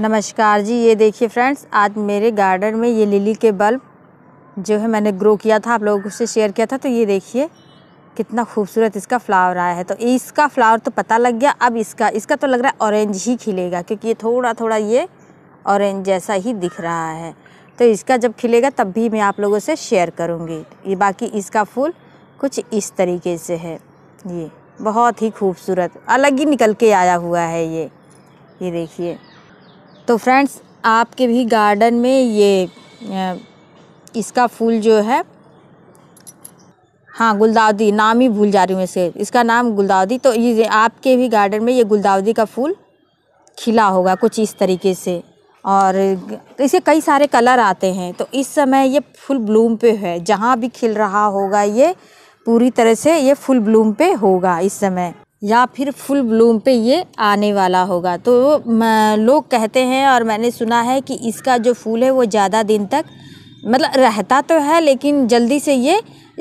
नमस्कार जी ये देखिए फ्रेंड्स आज मेरे गार्डन में ये लिली के बल्ब जो है मैंने ग्रो किया था आप लोगों से शेयर किया था तो ये देखिए कितना खूबसूरत इसका फ्लावर आया है तो इसका फ्लावर तो पता लग गया अब इसका इसका तो लग रहा है ऑरेंज ही खिलेगा क्योंकि ये थोड़ा थोड़ा ये ऑरेंज जैसा ही दिख रहा है तो इसका जब खिलेगा तब भी मैं आप लोगों से शेयर करूँगी ये बाकी इसका फूल कुछ इस तरीके से है ये बहुत ही खूबसूरत अलग ही निकल के आया हुआ है ये ये देखिए तो फ्रेंड्स आपके भी गार्डन में ये इसका फूल जो है हाँ गुलदाउदी नाम ही भूल जा रही हूँ इसे इसका नाम गुलदाउदी तो ये आपके भी गार्डन में ये गुलदाउदी का फूल खिला होगा कुछ इस तरीके से और इसे कई सारे कलर आते हैं तो इस समय ये फुल ब्लूम पे है जहाँ भी खिल रहा होगा ये पूरी तरह से ये फुल ब्लूम पे होगा इस समय या फिर फुल ब्लूम पे ये आने वाला होगा तो लोग कहते हैं और मैंने सुना है कि इसका जो फूल है वो ज़्यादा दिन तक मतलब रहता तो है लेकिन जल्दी से ये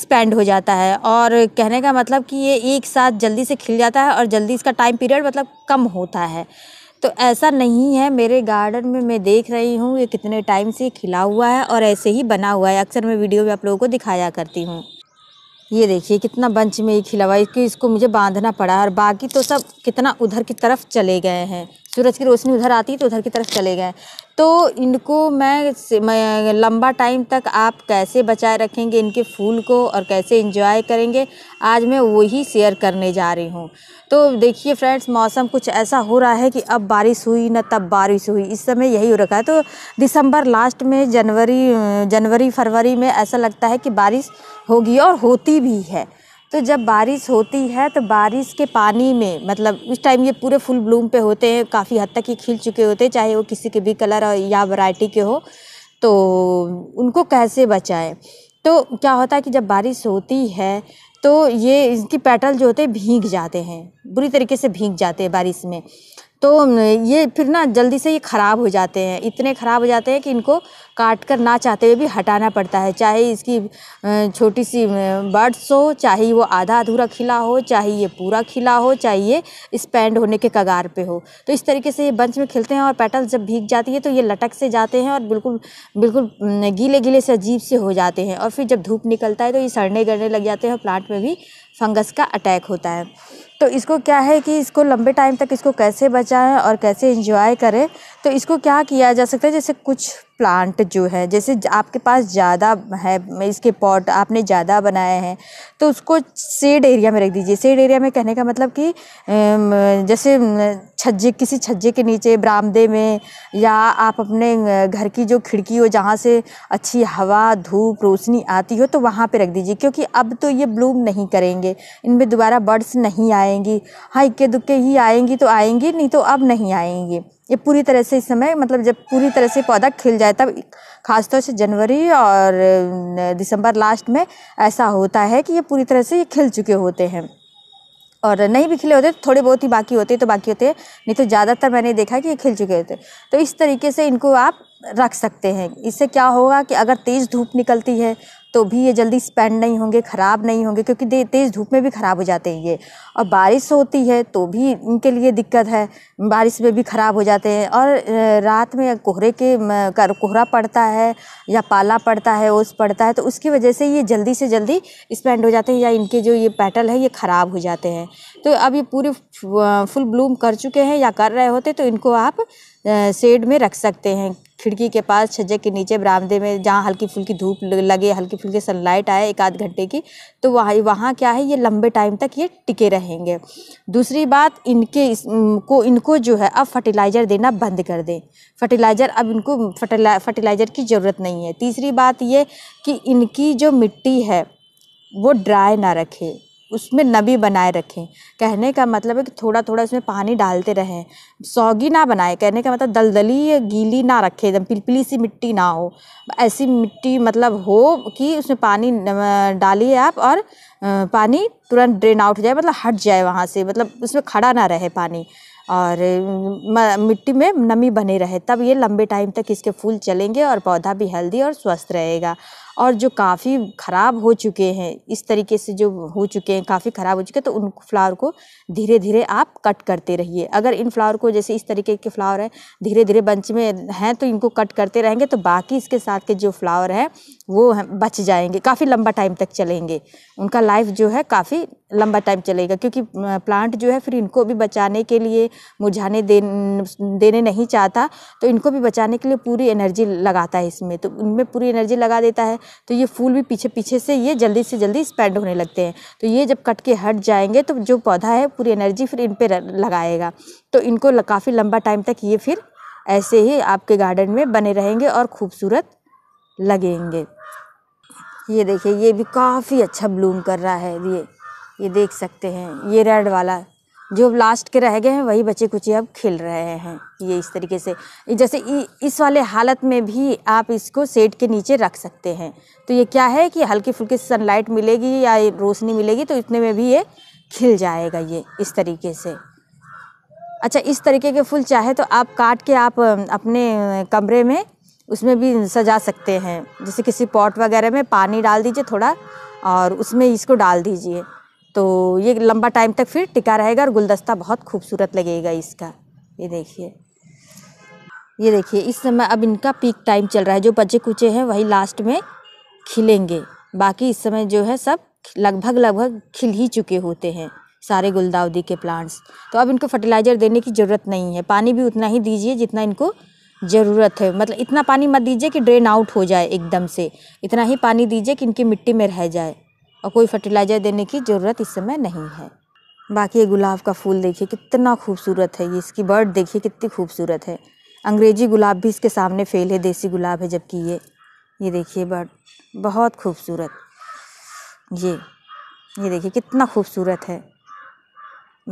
स्पेंड हो जाता है और कहने का मतलब कि ये एक साथ जल्दी से खिल जाता है और जल्दी इसका टाइम पीरियड मतलब कम होता है तो ऐसा नहीं है मेरे गार्डन में मैं देख रही हूँ ये कितने टाइम से खिला हुआ है और ऐसे ही बना हुआ है अक्सर मैं वीडियो में आप लोगों को दिखाया करती हूँ ये देखिए कितना बंच में ये खिला हुआ है कि इसको मुझे बांधना पड़ा और बाकी तो सब कितना उधर की तरफ चले गए हैं सूरज की रोशनी उधर आती तो उधर की तरफ चले गए तो इनको मैं, मैं लंबा टाइम तक आप कैसे बचाए रखेंगे इनके फूल को और कैसे इंजॉय करेंगे आज मैं वही शेयर करने जा रही हूँ तो देखिए फ्रेंड्स मौसम कुछ ऐसा हो रहा है कि अब बारिश हुई ना तब बारिश हुई इस समय यही हो रखा है तो दिसंबर लास्ट में जनवरी जनवरी फरवरी में ऐसा लगता है कि बारिश होगी और होती भी है तो जब बारिश होती है तो बारिश के पानी में मतलब उस टाइम ये पूरे फुल ब्लूम पे होते हैं काफ़ी हद तक ये खिल चुके होते हैं चाहे वो किसी के भी कलर या वैरायटी के हो तो उनको कैसे बचाएं तो क्या होता है कि जब बारिश होती है तो ये इसकी पेटल जो होते हैं भीग जाते हैं बुरी तरीके से भीग जाते हैं बारिश में तो ये फिर ना जल्दी से ये ख़राब हो जाते हैं इतने ख़राब हो जाते हैं कि इनको काट कर ना चाहते हुए भी हटाना पड़ता है चाहे इसकी छोटी सी बर्ड्स हो चाहे वो आधा अधूरा खिला हो चाहे ये पूरा खिला हो चाहे ये स्पैंड होने के कगार पे हो तो इस तरीके से ये बंच में खिलते हैं और पेटल जब भीग जाती है तो ये लटक से जाते हैं और बिल्कुल बिल्कुल गीले गीले से अजीब से हो जाते हैं और फिर जब धूप निकलता है तो ये सड़ने गड़ने लग जाते हैं और प्लांट में भी फंगस का अटैक होता है तो इसको क्या है कि इसको लंबे टाइम तक इसको कैसे बचाएं और कैसे इंजॉय करें तो इसको क्या किया जा सकता है जैसे कुछ प्लांट जो है जैसे आपके पास ज़्यादा है इसके पॉट आपने ज़्यादा बनाए हैं तो उसको सेड एरिया में रख दीजिए सेड एरिया में कहने का मतलब कि जैसे छज्जे किसी छज्जे के नीचे बरामदे में या आप अपने घर की जो खिड़की हो जहाँ से अच्छी हवा धूप रोशनी आती हो तो वहाँ पे रख दीजिए क्योंकि अब तो ये ब्लूम नहीं करेंगे इनमें दोबारा बर्ड्स नहीं आएंगी हाँ इक्के दुक्के ही आएंगी तो आएंगी नहीं तो अब नहीं आएंगी ये पूरी तरह से इस समय मतलब जब पूरी तरह से पौधा खिल जाए तब खासतौर से जनवरी और दिसंबर लास्ट में ऐसा होता है कि ये पूरी तरह से ये खिल चुके होते हैं और नहीं भी खिले होते तो थोड़े बहुत ही बाकी होते तो बाकी होते नहीं तो ज़्यादातर मैंने देखा कि ये खिल चुके होते तो इस तरीके से इनको आप रख सकते हैं इससे क्या होगा कि अगर तेज़ धूप निकलती है तो भी ये जल्दी स्पेंड नहीं होंगे ख़राब नहीं होंगे क्योंकि तेज़ धूप में भी ख़राब हो जाते हैं ये और बारिश होती है तो भी इनके लिए दिक्कत है बारिश में भी ख़राब हो जाते हैं और रात में कोहरे के कोहरा पड़ता है या पाला पड़ता है ओस पड़ता है तो उसकी वजह से ये जल्दी से जल्दी स्पेंड हो जाते हैं या इनके जो ये पैटल है ये ख़राब हो जाते हैं तो अब ये पूरे फुल ब्लूम कर चुके हैं या कर रहे होते तो इनको आप शेड में रख सकते हैं खिड़की के पास छज्जे के नीचे बरामदे में जहाँ हल्की फुल्की धूप लगे हल्की फुल्की सनलाइट आए एक आध घंटे की तो वहाँ वहाँ क्या है ये लंबे टाइम तक ये टिके रहेंगे दूसरी बात इनके इस, को इनको जो है अब फर्टिलाइज़र देना बंद कर दें फर्टिलाइज़र अब इनको फर्टिला फर्टिलाइज़र की ज़रूरत नहीं है तीसरी बात ये कि इनकी जो मिट्टी है वो ड्राई ना रखे उसमें नमी बनाए रखें कहने का मतलब है कि थोड़ा थोड़ा उसमें पानी डालते रहें सौगी ना बनाए कहने का मतलब दलदली या गीली ना रखें एकदम पिलपिली सी मिट्टी ना हो ऐसी मिट्टी मतलब हो कि उसमें पानी डालिए आप और पानी तुरंत ड्रेन आउट हो जाए मतलब हट जाए वहाँ से मतलब उसमें खड़ा ना रहे पानी और मिट्टी में नमी बने रहे तब ये लंबे टाइम तक इसके फूल चलेंगे और पौधा भी हेल्दी और स्वस्थ रहेगा और जो काफ़ी ख़राब हो चुके हैं इस तरीके से जो हो चुके हैं काफ़ी ख़राब हो चुके हैं तो उन फ्लावर को धीरे धीरे आप कट करते रहिए अगर इन फ्लावर को जैसे इस तरीके के फ्लावर हैं धीरे धीरे बंच में हैं तो इनको कट करते रहेंगे तो बाकी इसके साथ के जो फ्लावर हैं वो बच जाएंगे काफ़ी लंबा टाइम तक चलेंगे उनका लाइफ जो है काफ़ी लंबा टाइम चलेगा क्योंकि प्लांट जो है फिर इनको भी बचाने के लिए मुरझाने देने नहीं चाहता तो इनको भी बचाने के लिए पूरी एनर्जी लगाता है इसमें तो इनमें पूरी एनर्जी लगा देता है तो ये फूल भी पीछे पीछे से ये जल्दी से जल्दी स्पेंड होने लगते हैं तो ये जब कट के हट जाएंगे तो जो पौधा है पूरी एनर्जी फिर इन पर लगाएगा तो इनको काफ़ी लंबा टाइम तक ये फिर ऐसे ही आपके गार्डन में बने रहेंगे और खूबसूरत लगेंगे ये देखिए ये भी काफ़ी अच्छा ब्लूम कर रहा है ये ये देख सकते हैं ये रेड वाला जो लास्ट के रह गए हैं वही बच्चे कुछ अब खेल रहे हैं ये इस तरीके से जैसे इस वाले हालत में भी आप इसको सेट के नीचे रख सकते हैं तो ये क्या है कि हल्की फुल्की सनलाइट मिलेगी या रोशनी मिलेगी तो इतने में भी ये खिल जाएगा ये इस तरीके से अच्छा इस तरीके के फूल चाहे तो आप काट के आप अपने कमरे में उसमें भी सजा सकते हैं जैसे किसी पॉट वगैरह में पानी डाल दीजिए थोड़ा और उसमें इसको डाल दीजिए तो ये लंबा टाइम तक फिर टिका रहेगा और गुलदस्ता बहुत खूबसूरत लगेगा इसका ये देखिए ये देखिए इस समय अब इनका पीक टाइम चल रहा है जो बचे कुचे हैं वही लास्ट में खिलेंगे बाकी इस समय जो है सब लगभग लगभग खिल ही चुके होते हैं सारे गुलदाउदी के प्लांट्स तो अब इनको फर्टिलाइज़र देने की ज़रूरत नहीं है पानी भी उतना ही दीजिए जितना इनको ज़रूरत है मतलब इतना पानी मत दीजिए कि ड्रेन आउट हो जाए एकदम से इतना ही पानी दीजिए कि इनकी मिट्टी में रह जाए और कोई फर्टिलाइज़र देने की ज़रूरत इस समय नहीं है बाकी ये गुलाब का फूल देखिए कितना खूबसूरत है ये इसकी बर्ड देखिए कितनी खूबसूरत है अंग्रेजी गुलाब भी इसके सामने फेल है देसी गुलाब है जबकि ये ये देखिए बर्ड बहुत खूबसूरत ये ये देखिए कितना खूबसूरत है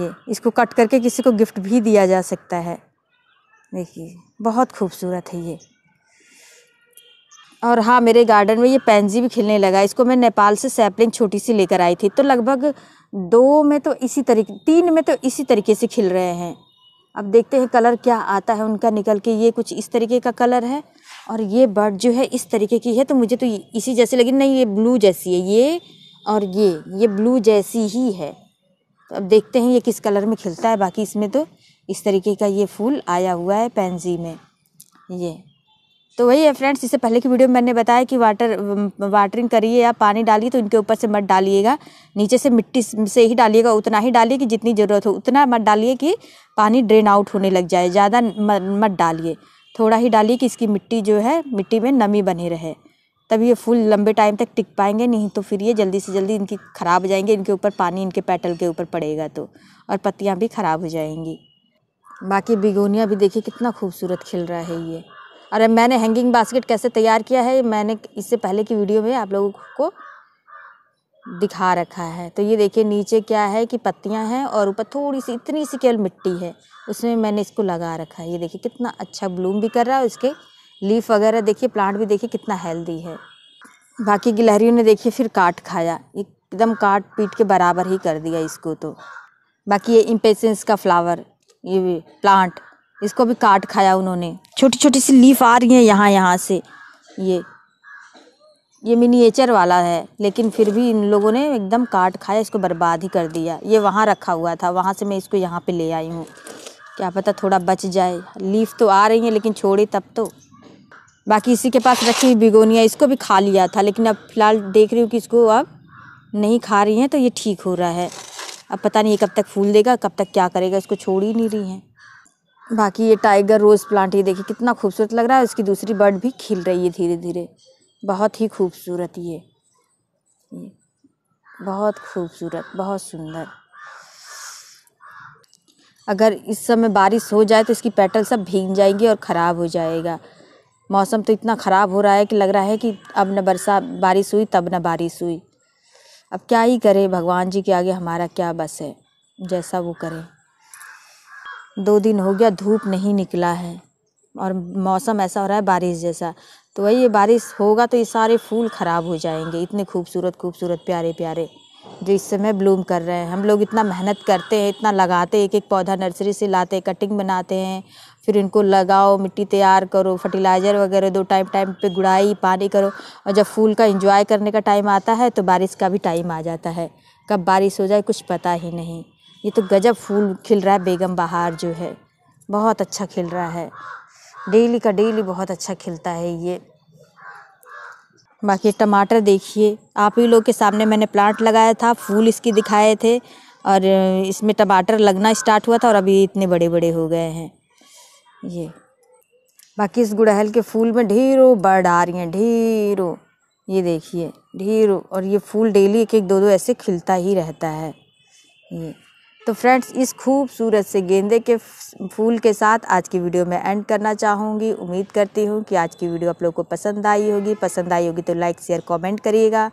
ये इसको कट करके किसी को गिफ्ट भी दिया जा सकता है देखिए बहुत खूबसूरत है ये और हाँ मेरे गार्डन में ये पैंजी भी खिलने लगा इसको मैं नेपाल से सैपलिंग छोटी सी लेकर आई थी तो लगभग दो में तो इसी तरीके तीन में तो इसी तरीके से खिल रहे हैं अब देखते हैं कलर क्या आता है उनका निकल के ये कुछ इस तरीके का कलर है और ये बर्ड जो है इस तरीके की है तो मुझे तो इसी जैसी लगी नहीं ये ब्लू जैसी है ये और ये ये ब्लू जैसी ही है तो अब देखते हैं ये किस कलर में खिलता है बाकी इसमें तो इस तरीके का ये फूल आया हुआ है पेंजी में ये तो वही है फ्रेंड्स इससे पहले की वीडियो में मैंने बताया कि वाटर वाटरिंग um, करिए या पानी डालिए तो इनके ऊपर से मत डालिएगा नीचे से मिट्टी से ही डालिएगा उतना ही डालिए कि जितनी ज़रूरत हो उतना मत डालिए कि पानी ड्रेन आउट होने लग जाए ज़्यादा मत डालिए थोड़ा ही डालिए कि इसकी मिट्टी जो है मिट्टी में नमी बनी रहे तभी ये फूल लंबे टाइम तक टिक पाएंगे नहीं तो फिर ये जल्दी से जल्दी इनकी ख़राब हो जाएंगे इनके ऊपर पानी इनके पेटल के ऊपर पड़ेगा तो और पत्तियाँ भी ख़राब हो जाएंगी बाकी बिगोनिया भी देखिए कितना खूबसूरत खिल रहा है ये और मैंने हैंगिंग बास्केट कैसे तैयार किया है मैंने इससे पहले की वीडियो में आप लोगों को दिखा रखा है तो ये देखिए नीचे क्या है कि पत्तियां हैं और ऊपर थोड़ी सी इतनी सी केवल मिट्टी है उसमें मैंने इसको लगा रखा है ये देखिए कितना अच्छा ब्लूम भी कर रहा है इसके लीफ वगैरह देखिए प्लांट भी देखिए कितना हेल्दी है बाकी गिलहरियों ने देखिए फिर काट खाया एकदम काट पीट के बराबर ही कर दिया इसको तो बाकी ये इम्पेसेंस का फ्लावर ये भी प्लांट इसको भी काट खाया उन्होंने छोटी छोटी सी लीफ आ रही है यहाँ यहाँ से ये ये मिनिएचर वाला है लेकिन फिर भी इन लोगों ने एकदम काट खाया इसको बर्बाद ही कर दिया ये वहाँ रखा हुआ था वहाँ से मैं इसको यहाँ पे ले आई हूँ क्या पता थोड़ा बच जाए लीफ तो आ रही है लेकिन छोड़ी तब तो बाकी इसी के पास रखी हुई बिगोनिया इसको भी खा लिया था लेकिन अब फिलहाल देख रही हूँ कि इसको अब नहीं खा रही हैं तो ये ठीक हो रहा है अब पता नहीं कब तक फूल देगा कब तक क्या करेगा इसको छोड़ ही नहीं रही हैं बाकी ये टाइगर रोज़ प्लांट ये देखिए कितना खूबसूरत लग रहा है इसकी दूसरी बर्ड भी खिल रही है धीरे धीरे बहुत ही खूबसूरत ये बहुत खूबसूरत बहुत सुंदर अगर इस समय बारिश हो जाए तो इसकी पेटल सब भीग जाएंगी और ख़राब हो जाएगा मौसम तो इतना ख़राब हो रहा है कि लग रहा है कि अब न बरसा बारिश हुई तब न बारिश हुई अब क्या ही करें भगवान जी के आगे हमारा क्या बस है जैसा वो करें दो दिन हो गया धूप नहीं निकला है और मौसम ऐसा हो रहा है बारिश जैसा तो वही ये बारिश होगा तो ये सारे फूल ख़राब हो जाएंगे इतने खूबसूरत खूबसूरत प्यारे प्यारे जो इस समय ब्लूम कर रहे हैं हम लोग इतना मेहनत करते हैं इतना लगाते हैं एक एक पौधा नर्सरी से लाते हैं कटिंग बनाते हैं फिर इनको लगाओ मिट्टी तैयार करो फर्टिलाइज़र वगैरह दो टाइम टाइम पे गुड़ाई पानी करो और जब फूल का इंजॉय करने का टाइम आता है तो बारिश का भी टाइम आ जाता है कब बारिश हो जाए कुछ पता ही नहीं ये तो गजब फूल खिल रहा है बेगम बहार जो है बहुत अच्छा खिल रहा है डेली का डेली बहुत अच्छा खिलता है ये बाकी टमाटर देखिए आप ही लोग के सामने मैंने प्लांट लगाया था फूल इसके दिखाए थे और इसमें टमाटर लगना स्टार्ट हुआ था और अभी इतने बड़े बड़े हो गए हैं ये बाकी इस गुड़हल के फूल में ढेरों बर्ड आ रही हैं ढेरों ये देखिए ढेरों और ये फूल डेली एक एक दो दो ऐसे खिलता ही रहता है ये तो फ्रेंड्स इस खूबसूरत से गेंदे के फूल के साथ आज की वीडियो में एंड करना चाहूँगी उम्मीद करती हूँ कि आज की वीडियो आप लोगों को पसंद आई होगी पसंद आई होगी तो लाइक शेयर कमेंट करिएगा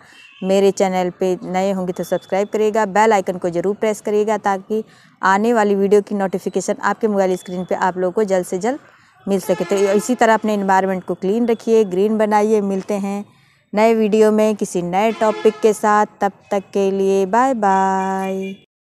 मेरे चैनल पे नए होंगे तो सब्सक्राइब करिएगा बेल आइकन को ज़रूर प्रेस करिएगा ताकि आने वाली वीडियो की नोटिफिकेशन आपके मोबाइल स्क्रीन पर आप लोगों को जल्द से जल्द मिल सके तो इसी तरह अपने इन्वायरमेंट को क्लीन रखिए ग्रीन बनाइए मिलते हैं नए वीडियो में किसी नए टॉपिक के साथ तब तक के लिए बाय बाय